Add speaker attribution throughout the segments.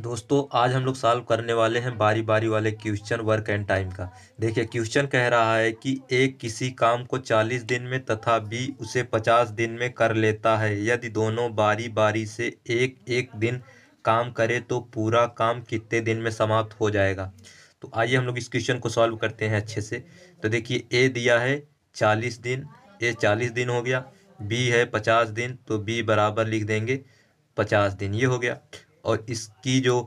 Speaker 1: दोस्तों आज हम लोग सॉल्व करने वाले हैं बारी बारी वाले क्वेश्चन वर्क एंड टाइम का देखिए क्वेश्चन कह रहा है कि ए किसी काम को 40 दिन में तथा बी उसे 50 दिन में कर लेता है यदि दोनों बारी बारी से एक एक दिन काम करे तो पूरा काम कितने दिन में समाप्त हो जाएगा तो आइए हम लोग इस क्वेश्चन को सॉल्व करते हैं अच्छे से तो देखिए ए दिया है चालीस दिन ए चालीस दिन हो गया बी है पचास दिन तो बी बराबर लिख देंगे पचास दिन ये हो गया और इसकी जो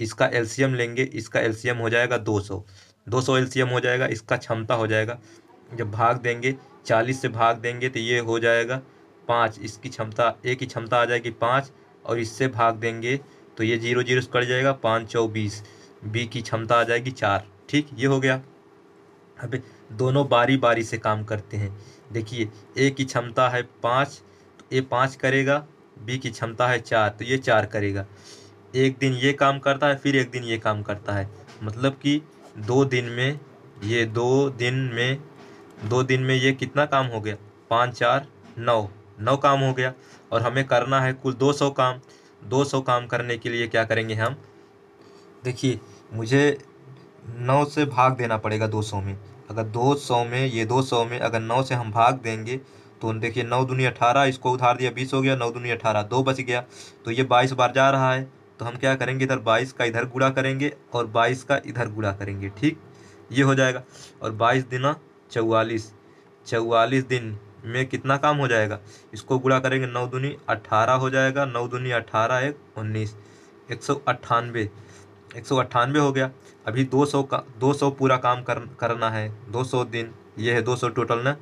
Speaker 1: इसका एलसीएम लेंगे इसका एलसीएम हो जाएगा 200 200 एलसीएम हो जाएगा इसका क्षमता हो जाएगा जब भाग देंगे 40 से भाग देंगे तो ये हो जाएगा पाँच इसकी क्षमता ए की क्षमता आ जाएगी पाँच और इससे भाग देंगे तो ये जीरो जीरो कट जाएगा पाँच चौबीस बी की क्षमता आ जाएगी चार ठीक ये हो गया अब दोनों बारी बारी से काम करते हैं देखिए ए की क्षमता है पाँच तो ए पाँच करेगा बी की क्षमता है चार तो ये चार करेगा एक दिन ये काम करता है फिर एक दिन ये काम करता है मतलब कि दो दिन में ये दो दिन में दो दिन में ये कितना काम हो गया पाँच चार नौ नौ काम हो गया और हमें करना है कुल दो सौ काम दो सौ काम करने के लिए क्या करेंगे हम देखिए मुझे नौ से भाग देना पड़ेगा दो सौ में अगर दो सौ में ये दो सौ में अगर नौ से हम भाग देंगे तो देखिए नौ दुनिया अठारह इसको उधार दिया बीस हो गया नौ दुनिया अठारह दो बच गया तो ये बाईस बार जा रहा है तो हम क्या करेंगे इधर बाईस का इधर गुड़ा करेंगे और बाईस का इधर गुड़ा करेंगे ठीक ये हो जाएगा और बाईस दिना चौवालीस चौवालीस दिन में कितना काम हो जाएगा इसको गुड़ा करेंगे नौ दुनी अट्ठारह हो जाएगा नौ दुनी अट्ठारह एक उन्नीस एक सौ अट्ठानवे एक सौ अट्ठानवे हो गया अभी दो सौ का दो सौ पूरा काम कर करना है दो सौ दिन ये है दो सौ टोटल ना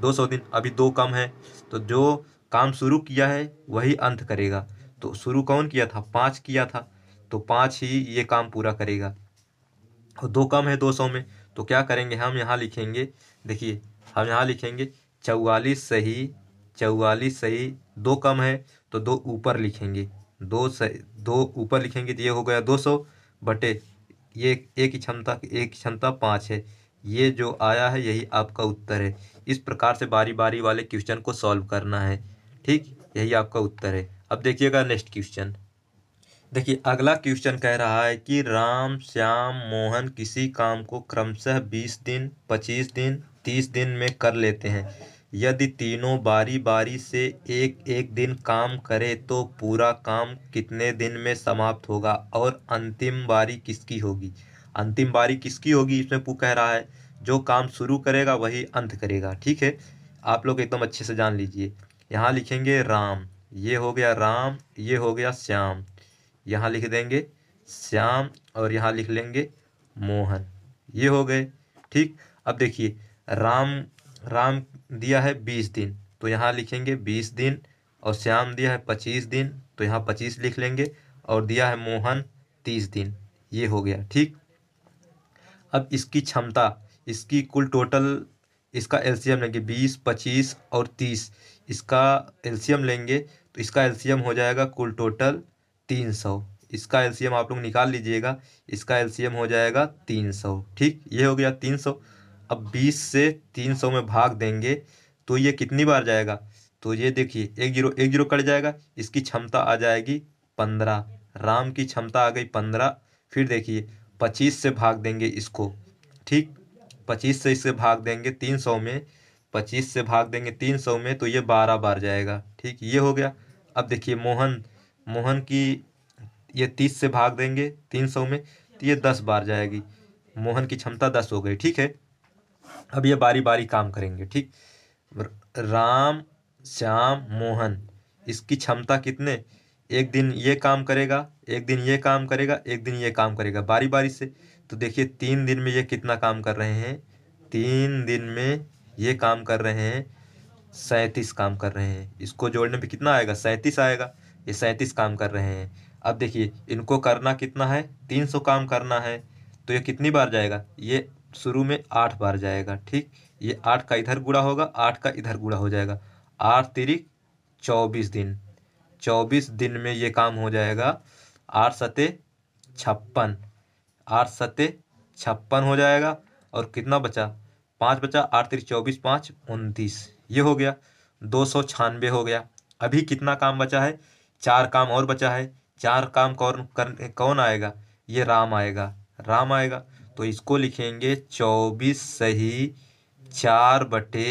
Speaker 1: दो सौ दिन अभी दो कम है तो जो काम शुरू किया है वही अंत करेगा तो शुरू कौन किया था पाँच किया था तो पाँच ही ये काम पूरा करेगा और दो कम है दो सौ में तो क्या करेंगे हम यहाँ लिखेंगे देखिए हम यहाँ लिखेंगे चौवालीस सही चौवालीस सही दो कम है तो दो ऊपर लिखेंगे दो सही दो ऊपर लिखेंगे तो ये हो गया दो सौ बटे ये एक क्षमता एक क्षमता पाँच है ये जो आया है यही आपका उत्तर है इस प्रकार से बारी बारी वाले क्वेश्चन को सॉल्व करना है ठीक यही आपका उत्तर है अब देखिएगा नेक्स्ट क्वेश्चन देखिए अगला क्वेश्चन कह रहा है कि राम श्याम मोहन किसी काम को क्रमशः बीस दिन पच्चीस दिन तीस दिन में कर लेते हैं यदि तीनों बारी बारी से एक एक दिन काम करे तो पूरा काम कितने दिन में समाप्त होगा और अंतिम बारी किसकी होगी अंतिम बारी किसकी होगी इसमें पू कह रहा है जो काम शुरू करेगा वही अंत करेगा ठीक है आप लोग एकदम अच्छे से जान लीजिए यहाँ लिखेंगे राम ये हो गया राम ये हो गया श्याम यहाँ लिख देंगे श्याम और यहाँ लिख लेंगे मोहन ये हो गए ठीक अब देखिए राम राम दिया है बीस दिन तो यहाँ लिखेंगे बीस दिन और श्याम दिया है पच्चीस दिन तो यहाँ पच्चीस लिख लेंगे और दिया है मोहन तीस दिन ये हो गया ठीक अब इसकी क्षमता इसकी कुल टोटल इसका एलसीएम लेंगे बीस पच्चीस और तीस इसका एलसीएम लेंगे तो इसका एलसीएम हो जाएगा कुल टोटल तीन सौ इसका एलसीएम आप लोग निकाल लीजिएगा इसका एलसीएम हो जाएगा तीन सौ ठीक ये हो गया तीन सौ अब बीस से तीन सौ में भाग देंगे तो ये कितनी बार जाएगा तो ये देखिए एक जीरो एक जीरो कट जाएगा इसकी क्षमता आ जाएगी पंद्रह राम की क्षमता आ गई पंद्रह फिर देखिए पच्चीस से भाग देंगे इसको ठीक पच्चीस से इसे भाग देंगे तीन सौ में पच्चीस से भाग देंगे तीन सौ में तो ये बारह बार जाएगा ठीक ये हो गया अब देखिए मोहन मोहन की ये तीस से भाग देंगे तीन सौ में तो ये दस बार जाएगी मोहन की क्षमता दस हो गई ठीक है अब ये बारी बारी काम करेंगे ठीक राम श्याम मोहन इसकी क्षमता कितने एक दिन ये काम करेगा एक दिन ये काम करेगा एक दिन ये काम करेगा बारी बारी से तो देखिए तीन दिन में ये कितना काम कर रहे हैं तीन दिन में ये काम कर रहे हैं सैंतीस काम कर रहे हैं इसको जोड़ने पे कितना आएगा सैंतीस आएगा ये सैंतीस काम कर रहे हैं अब देखिए इनको करना कितना है तीन सौ काम करना है तो ये कितनी बार जाएगा ये शुरू में आठ बार जाएगा ठीक ये आठ का इधर गुड़ा होगा आठ का इधर गुड़ा हो जाएगा आठ तिरिक चौबीस दिन चौबीस दिन में ये काम हो जाएगा आठ सते छप्पन आठ सते छप्पन हो जाएगा और कितना बचा पाँच बचा आठ तीस चौबीस पाँच उनतीस ये हो गया दो सौ छानवे हो गया अभी कितना काम बचा है चार काम और बचा है चार काम कौन कर कौन आएगा ये राम आएगा राम आएगा तो इसको लिखेंगे चौबीस सही चार बटे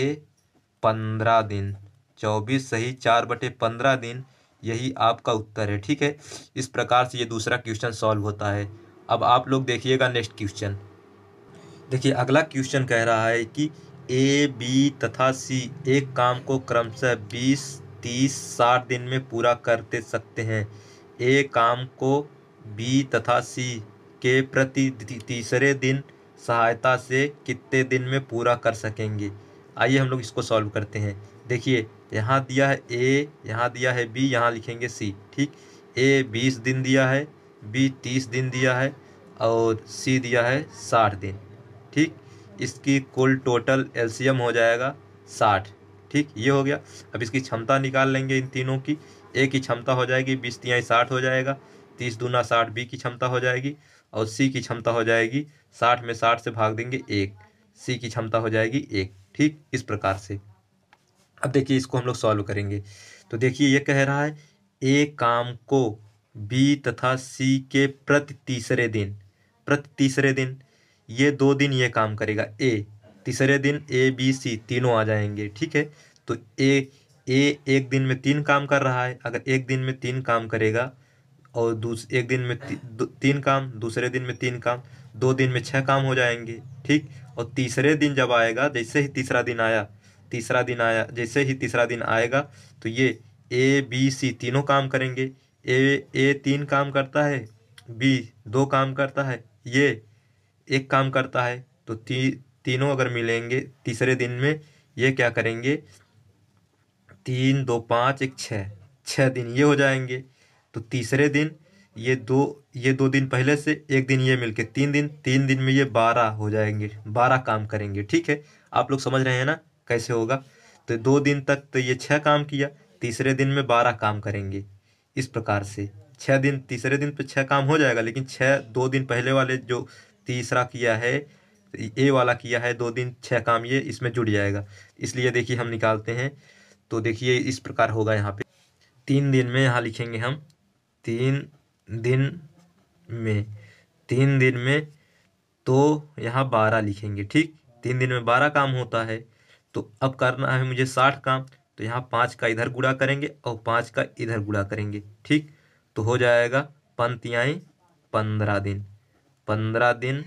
Speaker 1: पंद्रह दिन चौबीस सही चार बटे पंद्रह दिन यही आपका उत्तर है ठीक है इस प्रकार से ये दूसरा क्वेश्चन सॉल्व होता है अब आप लोग देखिएगा नेक्स्ट क्वेश्चन देखिए अगला क्वेश्चन कह रहा है कि ए बी तथा सी एक काम को क्रमशः बीस तीस साठ दिन में पूरा करते सकते हैं ए काम को बी तथा सी के प्रति तीसरे दिन सहायता से कितने दिन में पूरा कर सकेंगे आइए हम लोग इसको सॉल्व करते हैं देखिए यहाँ दिया है ए यहाँ दिया है बी यहाँ लिखेंगे सी ठीक ए बीस दिन दिया है बी तीस दिन दिया है और सी दिया है साठ दिन ठीक इसकी कुल टोटल एलसीएम हो जाएगा साठ ठीक ये हो गया अब इसकी क्षमता निकाल लेंगे इन तीनों की ए की क्षमता हो जाएगी बीस तिहाई साठ हो जाएगा तीस दूना साठ बी की क्षमता हो जाएगी और सी की क्षमता हो जाएगी साठ में साठ से भाग देंगे एक सी की क्षमता हो जाएगी एक ठीक इस प्रकार से अब देखिए इसको हम लोग सॉल्व करेंगे तो देखिए ये कह रहा है ए काम को बी तथा सी के प्रति तीसरे दिन प्रति तीसरे दिन ये दो दिन ये काम करेगा ए तीसरे दिन ए बी सी तीनों आ जाएंगे ठीक है तो ए ए एक दिन में तीन काम कर रहा है अगर एक दिन में तीन काम करेगा और दूस एक दिन में ती, तीन काम दूसरे दिन में तीन काम दो दिन में छः काम हो जाएंगे ठीक और तीसरे दिन जब आएगा जैसे ही तीसरा दिन आया तीसरा दिन आया जैसे ही तीसरा दिन आएगा तो ये ए बी सी तीनों काम करेंगे ए ए तीन काम करता है बी दो काम करता है ये एक काम करता है तो ती, तीनों अगर मिलेंगे तीसरे दिन में ये क्या करेंगे तीन दो पाँच एक छः छः दिन ये हो जाएंगे तो तीसरे दिन ये दो ये दो दिन पहले से एक दिन ये मिलके तीन दिन तीन दिन में ये बारह हो जाएंगे बारह काम करेंगे ठीक है आप लोग समझ रहे हैं ना कैसे होगा तो दो दिन तक तो ये छः काम किया तीसरे दिन में बारह काम करेंगे इस प्रकार से छः दिन तीसरे दिन पे छः काम हो जाएगा लेकिन छः दो दिन पहले वाले जो तीसरा किया है ए वाला किया है दो दिन छः काम ये इसमें जुड़ जाएगा इसलिए देखिए हम निकालते हैं तो देखिए इस प्रकार होगा यहाँ पे तीन दिन में यहाँ लिखेंगे हम तीन दिन में तीन दिन में तो यहाँ बारह लिखेंगे ठीक तीन दिन में बारह काम होता है तो अब करना है मुझे साठ का तो यहाँ पाँच का इधर गुड़ा करेंगे और पाँच का इधर गुड़ा करेंगे ठीक तो हो जाएगा पंतियाई पंद्रह दिन पंद्रह दिन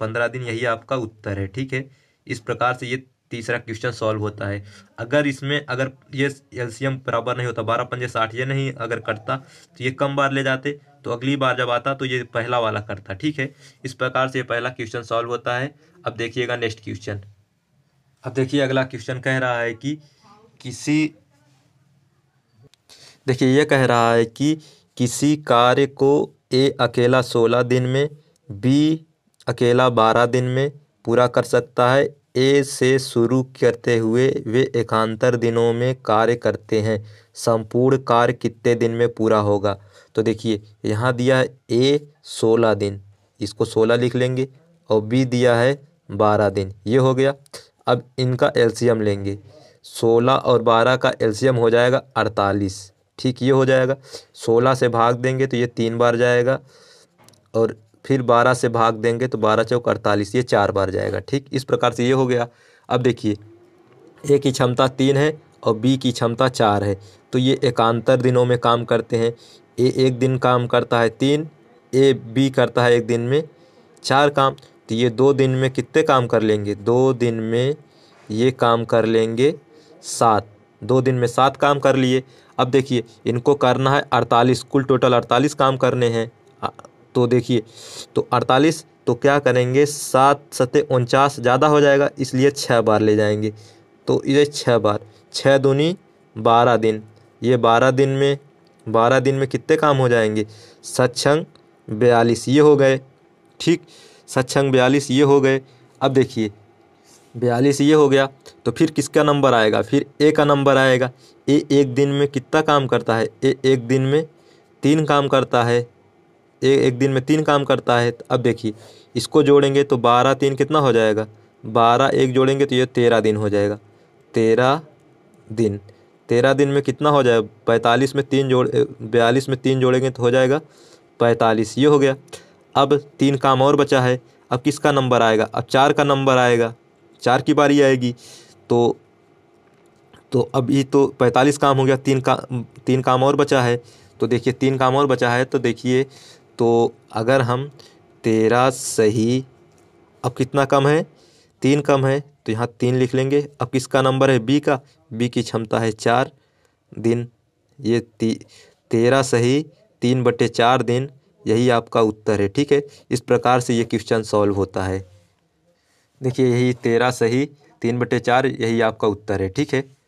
Speaker 1: पंद्रह दिन यही आपका उत्तर है ठीक है इस प्रकार से ये तीसरा क्वेश्चन सॉल्व होता है अगर इसमें अगर ये एलसीएम बराबर नहीं होता बारह पंजे साठ ये नहीं अगर करता तो ये कम बार ले जाते तो अगली बार जब आता तो ये पहला वाला करता ठीक है इस प्रकार से पहला क्वेश्चन सॉल्व होता है अब देखिएगा नेक्स्ट क्वेश्चन अब देखिए अगला क्वेश्चन कह रहा है कि किसी देखिए यह कह रहा है कि किसी कार्य को ए अकेला सोलह दिन में बी अकेला बारह दिन में पूरा कर सकता है ए से शुरू करते हुए वे एकांतर दिनों में कार्य करते हैं संपूर्ण कार्य कितने दिन में पूरा होगा तो देखिए यहाँ दिया है ए सोलह दिन इसको सोलह लिख लेंगे और बी दिया है बारह दिन ये हो गया अब इनका एल्शियम लेंगे सोलह और बारह का एल्शियम हो जाएगा अड़तालीस ठीक ये हो जाएगा सोलह से भाग देंगे तो ये तीन बार जाएगा और फिर बारह से भाग देंगे तो बारह चौक अड़तालीस ये चार बार जाएगा ठीक इस प्रकार से ये हो गया अब देखिए ए की क्षमता तीन है और बी की क्षमता चार है तो ये एकांतर दिनों में काम करते हैं ए एक दिन काम करता है तीन ए बी करता है एक दिन में चार काम तो ये दो दिन में कितने काम कर लेंगे दो दिन में ये काम कर लेंगे सात दो दिन में सात काम कर लिए अब देखिए इनको करना है अड़तालीस कुल टोटल अड़तालीस काम करने हैं तो देखिए तो अड़तालीस तो क्या करेंगे सात सतह उनचास ज़्यादा हो जाएगा इसलिए छः बार ले जाएंगे तो ये छः बार छः दूनी बारह दिन ये बारह दिन में बारह दिन में कितने काम हो जाएंगे सत्संग बयालीस ये हो गए ठीक सक्षम बयालीस ये हो गए अब देखिए बयालीस ये हो गया तो फिर किसका नंबर आएगा फिर ए का नंबर आएगा ए एक दिन में कितना काम करता है ए एक दिन में तीन काम करता है ए एक दिन में तीन काम करता है तो अब देखिए इसको जोड़ेंगे तो बारह तीन कितना हो जाएगा बारह एक जोड़ेंगे तो ये तेरह दिन हो जाएगा तेरह दिन तेरह दिन में कितना हो जाएगा पैंतालीस में तीन जोड़ बयालीस में तीन जोड़ेंगे तो हो जाएगा पैंतालीस ये हो गया अब तीन काम और बचा है अब किसका नंबर आएगा अब चार का नंबर आएगा चार की बारी आएगी तो तो अब ये तो पैंतालीस काम हो गया तीन का तीन काम और बचा है तो देखिए तीन काम और बचा है तो देखिए तो अगर हम तेरह सही अब कितना कम है तीन कम है तो यहाँ तीन लिख लेंगे अब किसका नंबर है बी का बी की क्षमता है चार दिन ये ती तेरह सही तीन बटे चार दिन यही आपका उत्तर है ठीक है इस प्रकार से ये क्वेश्चन सॉल्व होता है देखिए यही तेरह सही तीन बटे चार यही आपका उत्तर है ठीक है